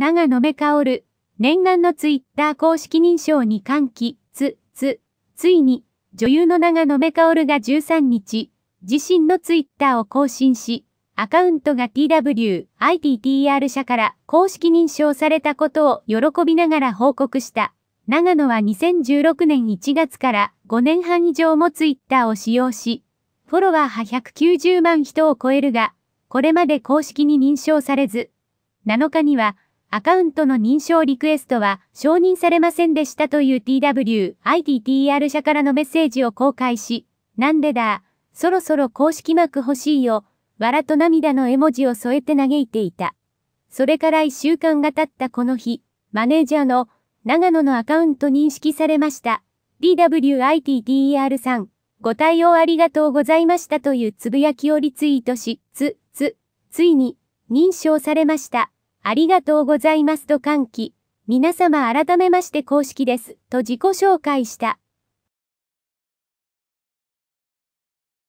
長野目薫、念願のツイッター公式認証に歓喜、つ、つ、ついに、女優の長野目薫が13日、自身のツイッターを更新し、アカウントが TWITTR 社から公式認証されたことを喜びながら報告した。長野は2016年1月から5年半以上もツイッターを使用し、フォロワー190万人を超えるが、これまで公式に認証されず、7日にはアカウントの認証リクエストは承認されませんでしたという TWITTR 社からのメッセージを公開し、なんでだ、そろそろ公式幕欲しいよ、笑と涙の絵文字を添えて嘆いていた。それから一週間が経ったこの日、マネージャーの長野のアカウント認識されました。DWITTER さん、ご対応ありがとうございましたというつぶやきをリツイートし、つ、つ、ついに認証されました。ありがとうございますと歓喜。皆様改めまして公式です。と自己紹介した。